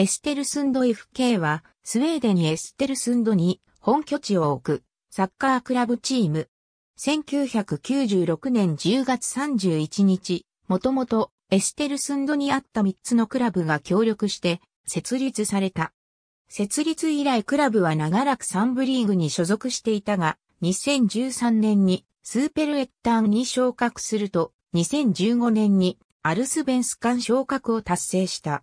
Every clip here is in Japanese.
エステルスンド FK は、スウェーデンにエステルスンドに本拠地を置くサッカークラブチーム。1996年10月31日、もともとエステルスンドにあった3つのクラブが協力して設立された。設立以来クラブは長らく3部リーグに所属していたが、2013年にスーペルエッタンに昇格すると、2015年にアルスベンスカン昇格を達成した。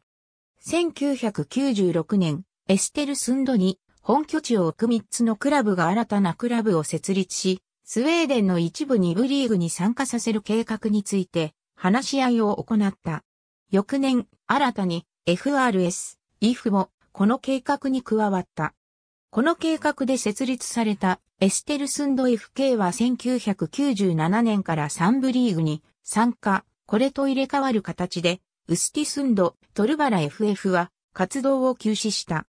1996年、エステルスンドに本拠地を置く3つのクラブが新たなクラブを設立し、スウェーデンの一部2部リーグに参加させる計画について話し合いを行った。翌年、新たに FRS、IF もこの計画に加わった。この計画で設立されたエステルスンド FK は1997年から3部リーグに参加、これと入れ替わる形でウスティスンド・トルバラ FF は活動を休止した。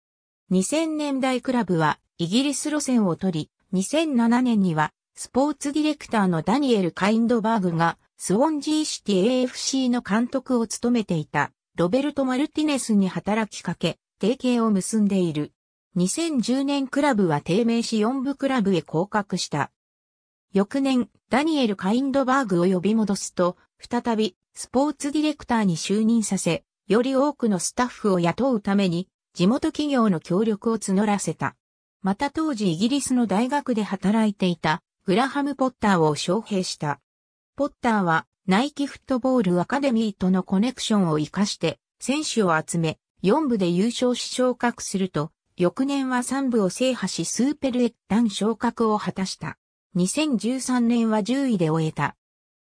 2000年代クラブはイギリス路線を取り、2007年にはスポーツディレクターのダニエル・カインドバーグがスウォンジーシティ AFC の監督を務めていたロベルト・マルティネスに働きかけ、提携を結んでいる。2010年クラブは低迷し4部クラブへ降格した。翌年、ダニエル・カインドバーグを呼び戻すと、再びスポーツディレクターに就任させ、より多くのスタッフを雇うために、地元企業の協力を募らせた。また当時イギリスの大学で働いていたグラハム・ポッターを招聘した。ポッターはナイキフットボールアカデミーとのコネクションを活かして選手を集め4部で優勝し昇格すると翌年は3部を制覇しスーペルエッタン昇格を果たした。2013年は10位で終えた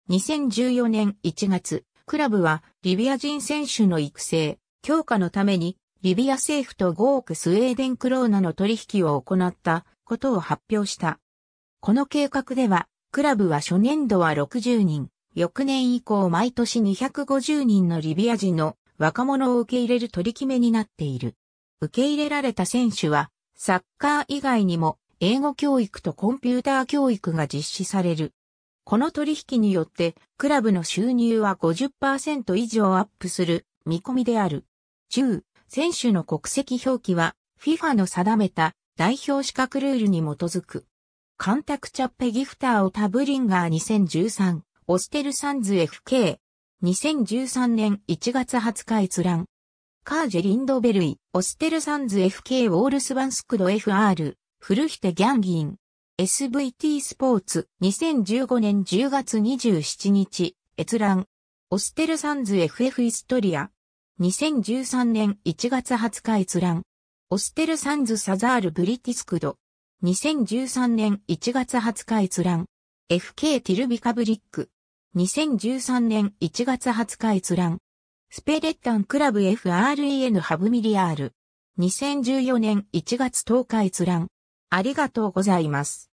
2014年1月、クラブはリビア人選手の育成、強化のためにリビア政府と5億スウェーデンクローナの取引を行ったことを発表した。この計画では、クラブは初年度は60人、翌年以降毎年250人のリビア人の若者を受け入れる取り決めになっている。受け入れられた選手は、サッカー以外にも英語教育とコンピューター教育が実施される。この取引によって、クラブの収入は50%以上アップする見込みである。10、選手の国籍表記は、FIFA の定めた代表資格ルールに基づく。カンタクチャッペギフターをタブリンガー2013、オステルサンズ FK。2013年1月20日閲覧。カージェ・リンドベルイ、オステルサンズ FK ウォールスバンスクド FR、フルヒテ・ギャンギン。SVT スポーツ2015年10月27日閲覧オステルサンズ FF イストリア2013年1月20日閲覧オステルサンズサザールブリティスクド2013年1月20日閲覧 FK ティルビカブリック2013年1月20日閲覧スペレッタンクラブ FREN ハブミリアール2014年1月10日閲覧ありがとうございます。